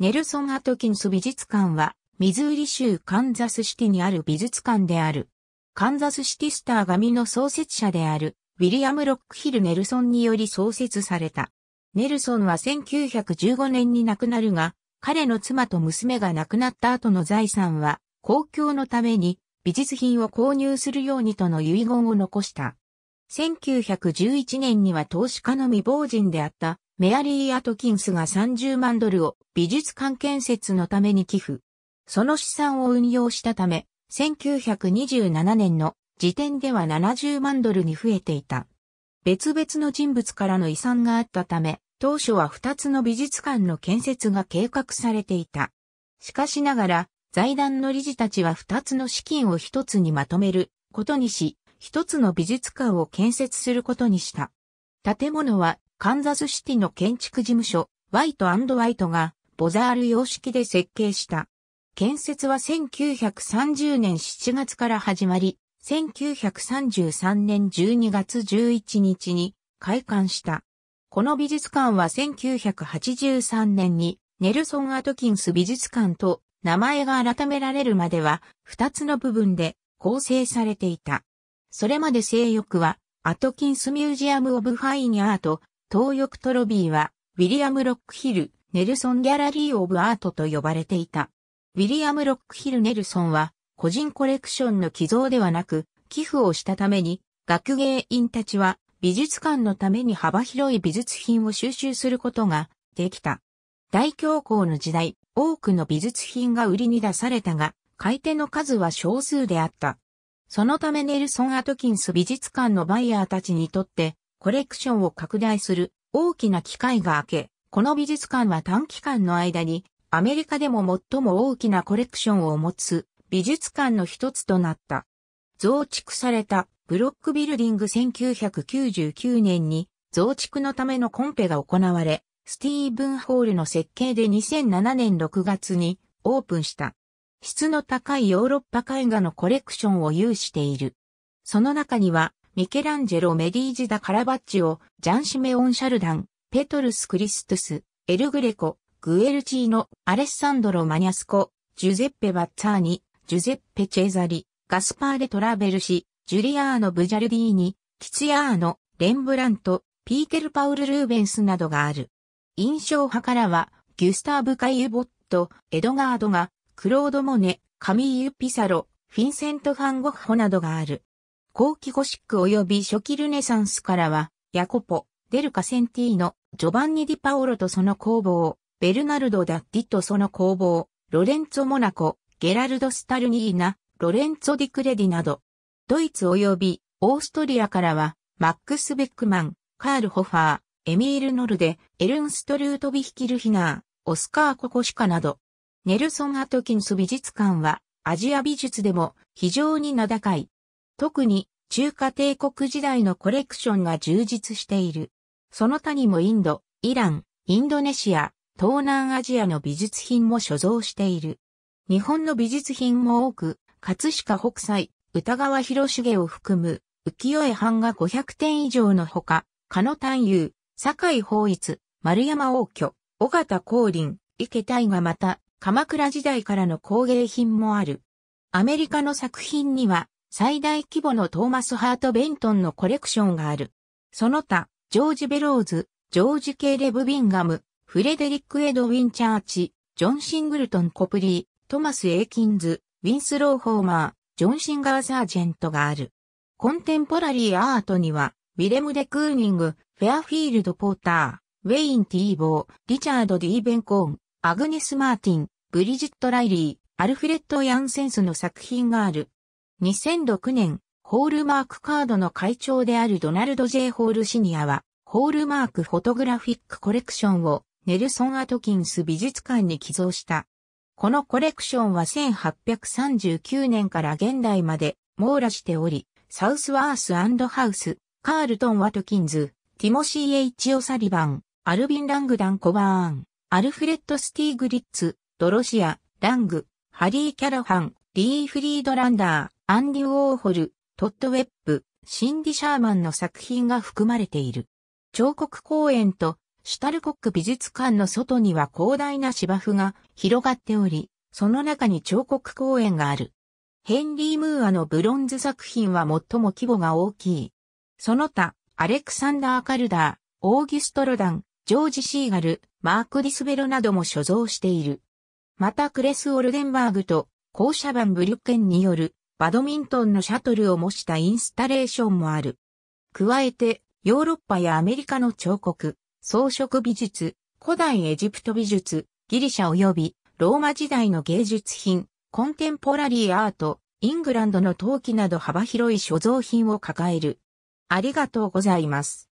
ネルソン・アトキンス美術館は、ミズーリ州カンザスシティにある美術館である。カンザスシティスター紙の創設者である、ウィリアム・ロックヒル・ネルソンにより創設された。ネルソンは1915年に亡くなるが、彼の妻と娘が亡くなった後の財産は、公共のために美術品を購入するようにとの遺言を残した。1911年には投資家の未亡人であったメアリー・アトキンスが30万ドルを美術館建設のために寄付。その資産を運用したため、1927年の時点では70万ドルに増えていた。別々の人物からの遺産があったため、当初は2つの美術館の建設が計画されていた。しかしながら、財団の理事たちは2つの資金を1つにまとめることにし、1つの美術館を建設することにした。建物はカンザスシティの建築事務所、ワイトワイトが、ボザール様式で設計した。建設は1930年7月から始まり、1933年12月11日に開館した。この美術館は1983年にネルソン・アトキンス美術館と名前が改められるまでは2つの部分で構成されていた。それまで性欲はアトキンスミュージアム・オブ・ファイン・アート東翼トロビーは、ウィリアム・ロックヒル、ネルソン・ギャラリー・オブ・アートと呼ばれていた。ウィリアム・ロックヒル・ネルソンは、個人コレクションの寄贈ではなく、寄付をしたために、学芸員たちは、美術館のために幅広い美術品を収集することができた。大恐慌の時代、多くの美術品が売りに出されたが、買い手の数は少数であった。そのためネルソン・アトキンス美術館のバイヤーたちにとって、コレクションを拡大する大きな機会が明け、この美術館は短期間の間にアメリカでも最も大きなコレクションを持つ美術館の一つとなった。増築されたブロックビルディング1999年に増築のためのコンペが行われ、スティーブン・ホールの設計で2007年6月にオープンした。質の高いヨーロッパ絵画のコレクションを有している。その中にはミケランジェロ・メディージダ・カラバッチオ、ジャン・シメオン・シャルダン、ペトルス・クリストス、エル・グレコ、グエルチーノ、アレッサンドロ・マニャスコ、ジュゼッペ・バッツァーニ、ジュゼッペ・チェザリ、ガスパーレ・トラベルシ、ジュリアーノ・ブジャルディーニ、キツヤーノ、レンブラント、ピーテル・パウル・ルーベンスなどがある。印象派からは、ギュスターブ・カイユ・ボット、エドガードが、クロード・モネ、カミーユ・ピサロ、フィンセント・ファンゴッホなどがある。後期ゴシック及び初期ルネサンスからは、ヤコポ、デルカ・センティーノ、ジョバンニ・ディパオロとその工房、ベルナルド・ダッディとその工房、ロレンツォ・モナコ、ゲラルド・スタルニーナ、ロレンツォ・ディクレディなど、ドイツ及びオーストリアからは、マックス・ベックマン、カール・ホファー、エミール・ノルデ、エルンスト・ルート・ビヒキルヒナー、オスカー・ココシカなど、ネルソン・アトキンス美術館は、アジア美術でも非常に名高い特に中華帝国時代のコレクションが充実している。その他にもインド、イラン、インドネシア、東南アジアの美術品も所蔵している。日本の美術品も多く、葛飾北斎、歌川広重を含む、浮世絵版画500点以上のほか、加野丹酒堺法一、丸山王居、尾形光林、池大がまた、鎌倉時代からの工芸品もある。アメリカの作品には、最大規模のトーマス・ハート・ベントンのコレクションがある。その他、ジョージ・ベローズ、ジョージ・ケーレブ・ビンガム、フレデリック・エド・ウィン・チャーチ、ジョン・シングルトン・コプリー、トマス・エイキンズ、ウィンスロー・ホーマー、ジョン・シンガー・サージェントがある。コンテンポラリーアートには、ウィレム・デ・クーニング、フェアフィールド・ポーター、ウェイン・ティーボー、リチャード・ディーベンコーン、アグネス・マーティン、ブリジット・ライリー、アルフレッド・ヤンセンスの作品がある。2006年、ホールマークカードの会長であるドナルド・ J・ ホールシニアは、ホールマークフォトグラフィックコレクションをネルソン・アトキンス美術館に寄贈した。このコレクションは1839年から現代まで網羅しており、サウスワースハウス、カールトン・ワトキンズ、ティモシー・エイチ・オ・サリバン、アルビン・ラングダン・コバーン、アルフレッド・スティーグリッツ、ドロシア、ラング、ハリー・キャラファン、リー・フリードランダー、アンディ・ウォーホル、トッド・ウェップ、シンディ・シャーマンの作品が含まれている。彫刻公園とシュタルコック美術館の外には広大な芝生が広がっており、その中に彫刻公園がある。ヘンリー・ムーアのブロンズ作品は最も規模が大きい。その他、アレクサンダー・カルダー、オーギュスト・ロダン、ジョージ・シーガル、マーク・ディスベロなども所蔵している。またクレス・オルデンバーグと校舎版ブリュッケンによるバドミントンのシャトルを模したインスタレーションもある。加えて、ヨーロッパやアメリカの彫刻、装飾美術、古代エジプト美術、ギリシャ及びローマ時代の芸術品、コンテンポラリーアート、イングランドの陶器など幅広い所蔵品を抱える。ありがとうございます。